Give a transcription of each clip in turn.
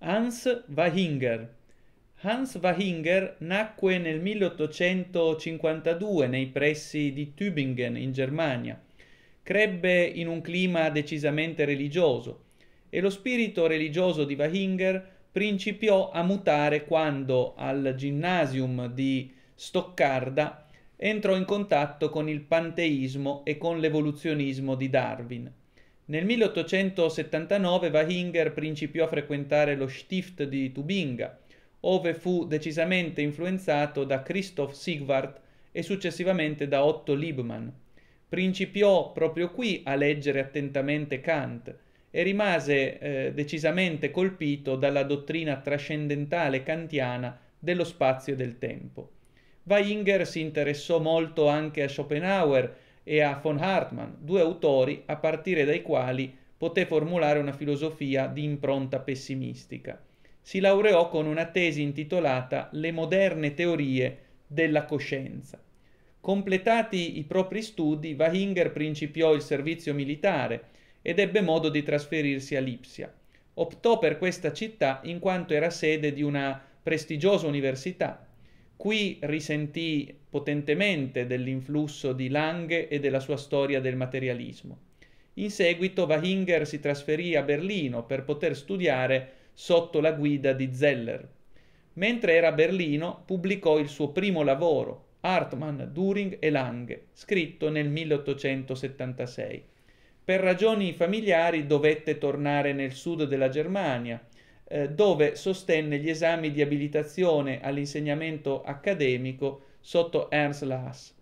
Hans Wahinger. Hans Wahinger nacque nel 1852 nei pressi di Tübingen in Germania. Crebbe in un clima decisamente religioso e lo spirito religioso di Wahinger principiò a mutare quando al ginnasium di Stoccarda entrò in contatto con il panteismo e con l'evoluzionismo di Darwin. Nel 1879 Wahinger principiò a frequentare lo Stift di Tubinga, ove fu decisamente influenzato da Christoph Sigwart e successivamente da Otto Liebmann. Principiò proprio qui a leggere attentamente Kant e rimase eh, decisamente colpito dalla dottrina trascendentale kantiana dello spazio e del tempo. Weinger si interessò molto anche a Schopenhauer, e a von Hartmann, due autori a partire dai quali poté formulare una filosofia di impronta pessimistica. Si laureò con una tesi intitolata Le moderne teorie della coscienza. Completati i propri studi, Wahinger principiò il servizio militare ed ebbe modo di trasferirsi a Lipsia. Optò per questa città in quanto era sede di una prestigiosa università, Qui risentì potentemente dell'influsso di Lange e della sua storia del materialismo. In seguito Wahinger si trasferì a Berlino per poter studiare sotto la guida di Zeller. Mentre era a Berlino pubblicò il suo primo lavoro, Hartmann, During e Lange, scritto nel 1876. Per ragioni familiari dovette tornare nel sud della Germania eh, dove sostenne gli esami di abilitazione all'insegnamento accademico sotto Ernst Lass.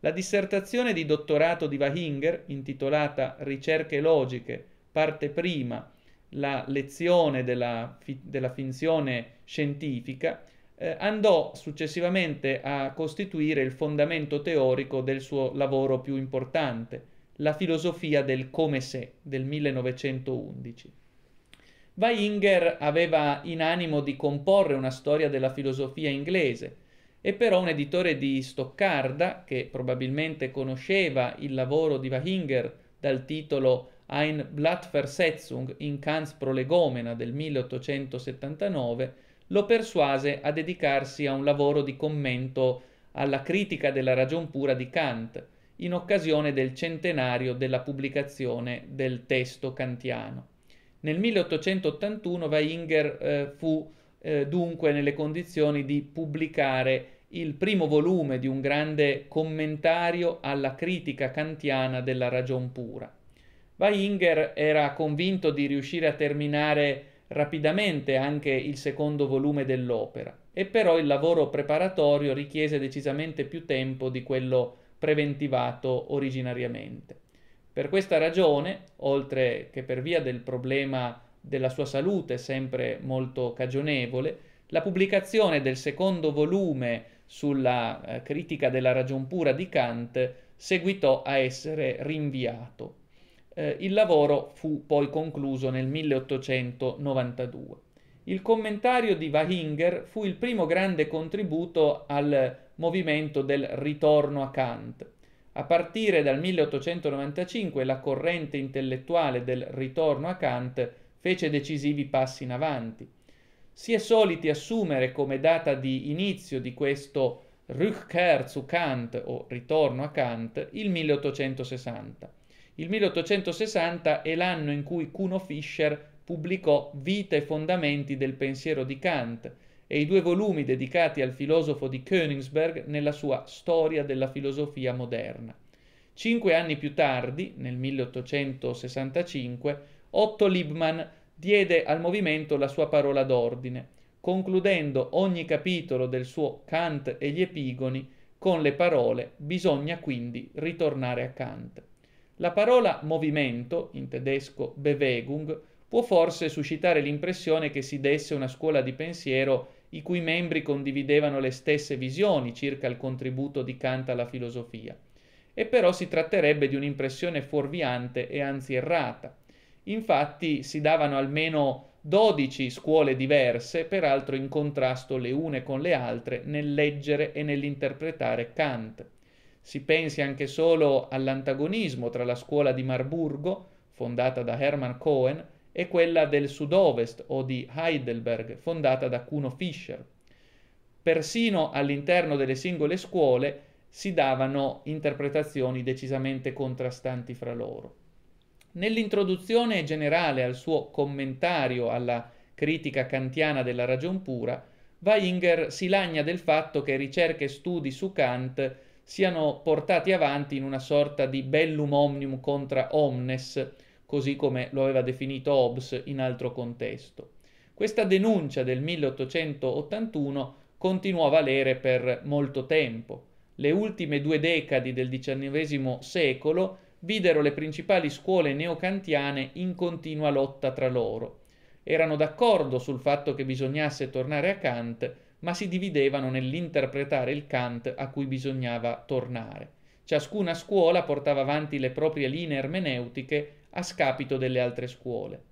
La dissertazione di dottorato di Wahinger, intitolata Ricerche logiche, parte prima, la lezione della, fi- della finzione scientifica, eh, andò successivamente a costituire il fondamento teorico del suo lavoro più importante, la filosofia del come se del 1911. Weinger aveva in animo di comporre una storia della filosofia inglese e però un editore di Stoccarda, che probabilmente conosceva il lavoro di Weinger dal titolo Ein Blattversetzung in Kants Prolegomena del 1879, lo persuase a dedicarsi a un lavoro di commento alla critica della ragion pura di Kant, in occasione del centenario della pubblicazione del testo kantiano. Nel 1881 Weinger eh, fu eh, dunque nelle condizioni di pubblicare il primo volume di un grande commentario alla critica kantiana della ragion pura. Weinger era convinto di riuscire a terminare rapidamente anche il secondo volume dell'opera e però il lavoro preparatorio richiese decisamente più tempo di quello preventivato originariamente. Per questa ragione, oltre che per via del problema della sua salute sempre molto cagionevole, la pubblicazione del secondo volume sulla eh, critica della ragion pura di Kant seguitò a essere rinviato. Eh, il lavoro fu poi concluso nel 1892. Il commentario di Wahinger fu il primo grande contributo al movimento del ritorno a Kant a partire dal 1895 la corrente intellettuale del ritorno a Kant fece decisivi passi in avanti. Si è soliti assumere come data di inizio di questo Rückkehr zu Kant o ritorno a Kant il 1860. Il 1860 è l'anno in cui Kuno Fischer pubblicò Vita e fondamenti del pensiero di Kant, e i due volumi dedicati al filosofo di Königsberg nella sua Storia della filosofia moderna. Cinque anni più tardi, nel 1865, Otto Liebmann diede al movimento la sua parola d'ordine, concludendo ogni capitolo del suo Kant e gli epigoni con le parole bisogna quindi ritornare a Kant. La parola movimento, in tedesco Bewegung, può forse suscitare l'impressione che si desse una scuola di pensiero i cui membri condividevano le stesse visioni circa il contributo di Kant alla filosofia. E però si tratterebbe di un'impressione fuorviante e anzi errata. Infatti si davano almeno 12 scuole diverse, peraltro in contrasto le une con le altre nel leggere e nell'interpretare Kant. Si pensi anche solo all'antagonismo tra la scuola di Marburgo, fondata da Hermann Cohen, e quella del sud-ovest o di Heidelberg, fondata da Kuno Fischer. Persino all'interno delle singole scuole si davano interpretazioni decisamente contrastanti fra loro. Nell'introduzione generale al suo commentario alla critica kantiana della ragion pura, Weinger si lagna del fatto che ricerche e studi su Kant siano portati avanti in una sorta di bellum omnium contra omnes, così come lo aveva definito Hobbes in altro contesto. Questa denuncia del 1881 continuò a valere per molto tempo. Le ultime due decadi del XIX secolo videro le principali scuole neocantiane in continua lotta tra loro. Erano d'accordo sul fatto che bisognasse tornare a Kant, ma si dividevano nell'interpretare il Kant a cui bisognava tornare. Ciascuna scuola portava avanti le proprie linee ermeneutiche a scapito delle altre scuole.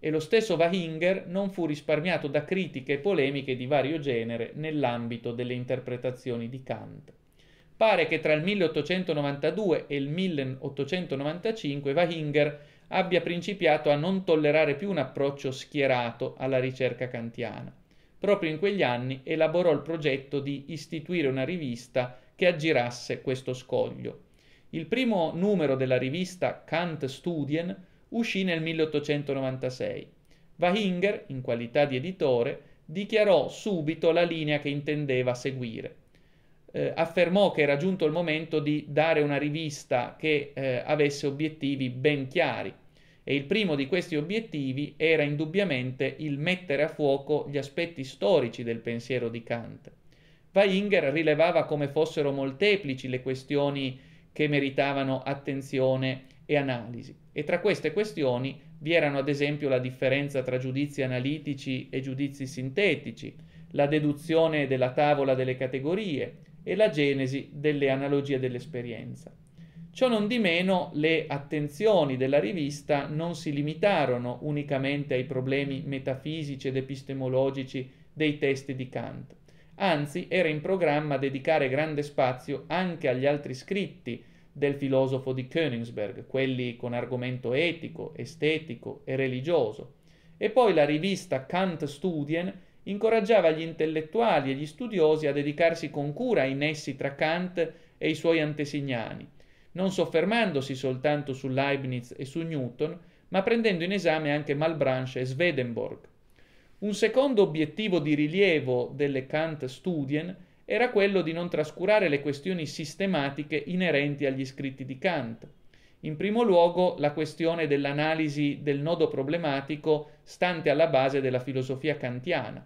E lo stesso Wahinger non fu risparmiato da critiche e polemiche di vario genere nell'ambito delle interpretazioni di Kant. Pare che tra il 1892 e il 1895 Wahinger abbia principiato a non tollerare più un approccio schierato alla ricerca kantiana. Proprio in quegli anni elaborò il progetto di istituire una rivista che aggirasse questo scoglio. Il primo numero della rivista Kant Studien uscì nel 1896. Wahinger, in qualità di editore, dichiarò subito la linea che intendeva seguire. Eh, affermò che era giunto il momento di dare una rivista che eh, avesse obiettivi ben chiari e il primo di questi obiettivi era indubbiamente il mettere a fuoco gli aspetti storici del pensiero di Kant. Weinger rilevava come fossero molteplici le questioni che meritavano attenzione e analisi. E tra queste questioni vi erano ad esempio la differenza tra giudizi analitici e giudizi sintetici, la deduzione della tavola delle categorie e la genesi delle analogie dell'esperienza. Ciò non di meno, le attenzioni della rivista non si limitarono unicamente ai problemi metafisici ed epistemologici dei testi di Kant. Anzi, era in programma dedicare grande spazio anche agli altri scritti del filosofo di Königsberg, quelli con argomento etico, estetico e religioso. E poi la rivista Kant Studien incoraggiava gli intellettuali e gli studiosi a dedicarsi con cura ai nessi tra Kant e i suoi antesignani, non soffermandosi soltanto su Leibniz e su Newton, ma prendendo in esame anche Malbranche e Swedenborg. Un secondo obiettivo di rilievo delle Kant Studien era quello di non trascurare le questioni sistematiche inerenti agli scritti di Kant. In primo luogo la questione dell'analisi del nodo problematico stante alla base della filosofia kantiana,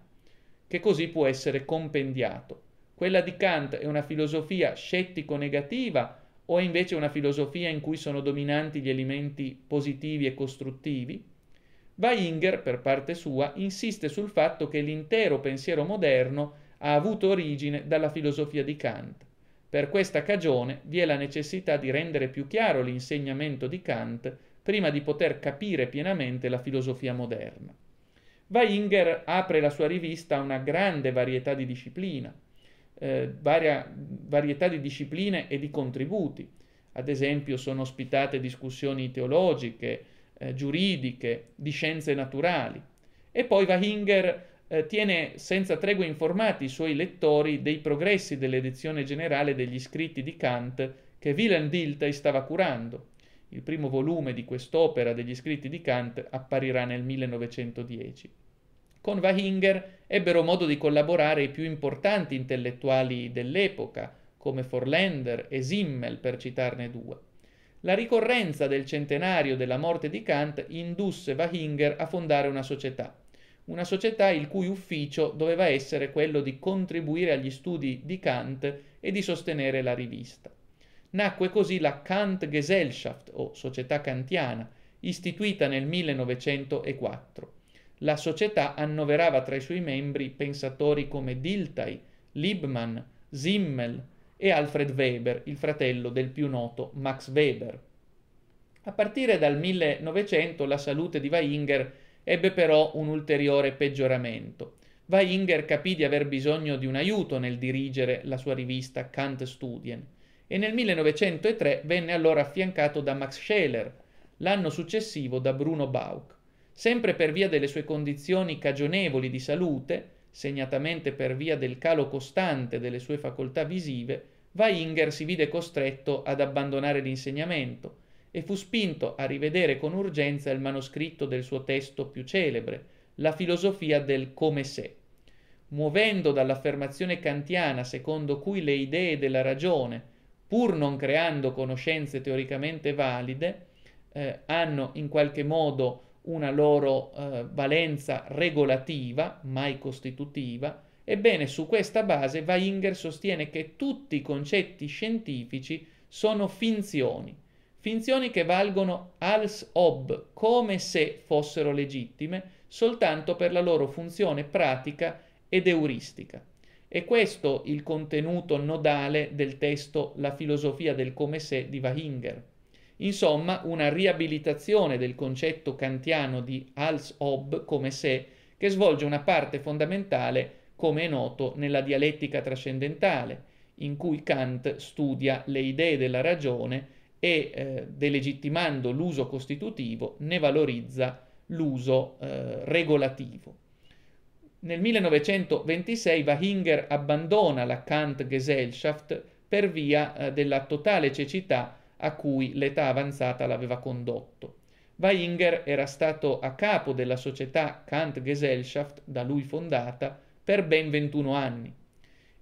che così può essere compendiato. Quella di Kant è una filosofia scettico-negativa o è invece una filosofia in cui sono dominanti gli elementi positivi e costruttivi? Weinger, per parte sua, insiste sul fatto che l'intero pensiero moderno ha avuto origine dalla filosofia di Kant. Per questa cagione vi è la necessità di rendere più chiaro l'insegnamento di Kant prima di poter capire pienamente la filosofia moderna. Weinger apre la sua rivista a una grande varietà di disciplina, eh, varia, varietà di discipline e di contributi. Ad esempio sono ospitate discussioni teologiche, eh, giuridiche, di scienze naturali. E poi Weinger eh, tiene senza tregua informati i suoi lettori dei progressi dell'edizione generale degli scritti di Kant che Wilhelm Dilthey stava curando. Il primo volume di quest'opera degli scritti di Kant apparirà nel 1910. Con Wahinger ebbero modo di collaborare i più importanti intellettuali dell'epoca, come Forlender e Simmel, per citarne due. La ricorrenza del centenario della morte di Kant indusse Wahinger a fondare una società una società il cui ufficio doveva essere quello di contribuire agli studi di Kant e di sostenere la rivista. Nacque così la Kant Gesellschaft o società kantiana, istituita nel 1904. La società annoverava tra i suoi membri pensatori come Diltai, Liebmann, Simmel e Alfred Weber, il fratello del più noto Max Weber. A partire dal 1900 la salute di Weinger Ebbe però un ulteriore peggioramento. Weinger capì di aver bisogno di un aiuto nel dirigere la sua rivista Kant Studien e nel 1903 venne allora affiancato da Max Scheler, l'anno successivo da Bruno Bauck. Sempre per via delle sue condizioni cagionevoli di salute, segnatamente per via del calo costante delle sue facoltà visive, Weinger si vide costretto ad abbandonare l'insegnamento e fu spinto a rivedere con urgenza il manoscritto del suo testo più celebre, la filosofia del come se. Muovendo dall'affermazione kantiana secondo cui le idee della ragione, pur non creando conoscenze teoricamente valide, eh, hanno in qualche modo una loro eh, valenza regolativa, mai costitutiva, ebbene su questa base Weinger sostiene che tutti i concetti scientifici sono finzioni, Finzioni che valgono als ob, come se fossero legittime, soltanto per la loro funzione pratica ed euristica. E questo il contenuto nodale del testo La filosofia del come se di Wahinger. Insomma, una riabilitazione del concetto kantiano di als ob, come se, che svolge una parte fondamentale, come è noto, nella dialettica trascendentale, in cui Kant studia le idee della ragione e eh, delegittimando l'uso costitutivo ne valorizza l'uso eh, regolativo. Nel 1926 Wahinger abbandona la Kant-Gesellschaft per via eh, della totale cecità a cui l'età avanzata l'aveva condotto. Wahinger era stato a capo della società Kant-Gesellschaft, da lui fondata, per ben 21 anni.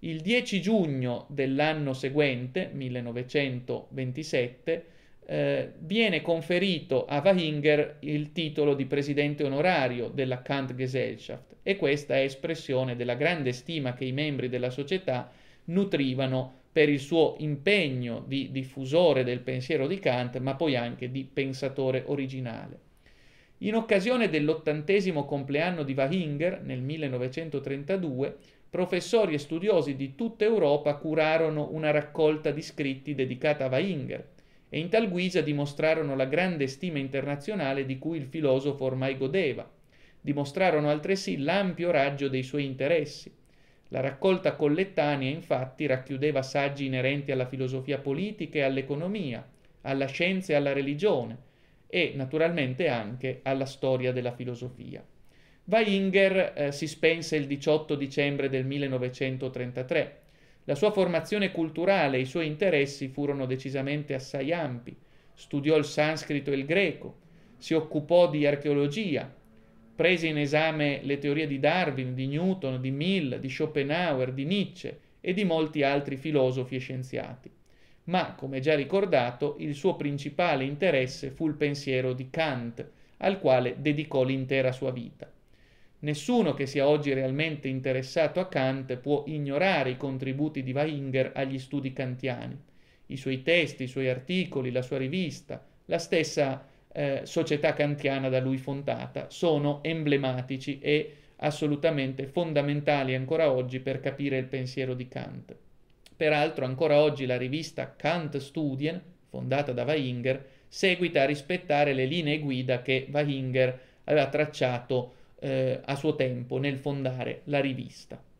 Il 10 giugno dell'anno seguente, 1927, eh, viene conferito a Wahinger il titolo di presidente onorario della Kant-Gesellschaft e questa è espressione della grande stima che i membri della società nutrivano per il suo impegno di diffusore del pensiero di Kant, ma poi anche di pensatore originale. In occasione dell'ottantesimo compleanno di Wahinger nel 1932, professori e studiosi di tutta Europa curarono una raccolta di scritti dedicata a Weinger e in tal guisa dimostrarono la grande stima internazionale di cui il filosofo ormai godeva. Dimostrarono altresì l'ampio raggio dei suoi interessi. La raccolta collettanea infatti racchiudeva saggi inerenti alla filosofia politica e all'economia, alla scienza e alla religione e naturalmente anche alla storia della filosofia. Weinger eh, si spense il 18 dicembre del 1933. La sua formazione culturale e i suoi interessi furono decisamente assai ampi. Studiò il sanscrito e il greco, si occupò di archeologia, prese in esame le teorie di Darwin, di Newton, di Mill, di Schopenhauer, di Nietzsche e di molti altri filosofi e scienziati. Ma, come già ricordato, il suo principale interesse fu il pensiero di Kant, al quale dedicò l'intera sua vita. Nessuno che sia oggi realmente interessato a Kant può ignorare i contributi di Weinger agli studi kantiani, i suoi testi, i suoi articoli, la sua rivista, la stessa eh, società kantiana da lui fondata, sono emblematici e assolutamente fondamentali ancora oggi per capire il pensiero di Kant. Peraltro ancora oggi la rivista Kant Studien, fondata da Weinger, seguita a rispettare le linee guida che Weinger aveva tracciato eh, a suo tempo nel fondare la rivista.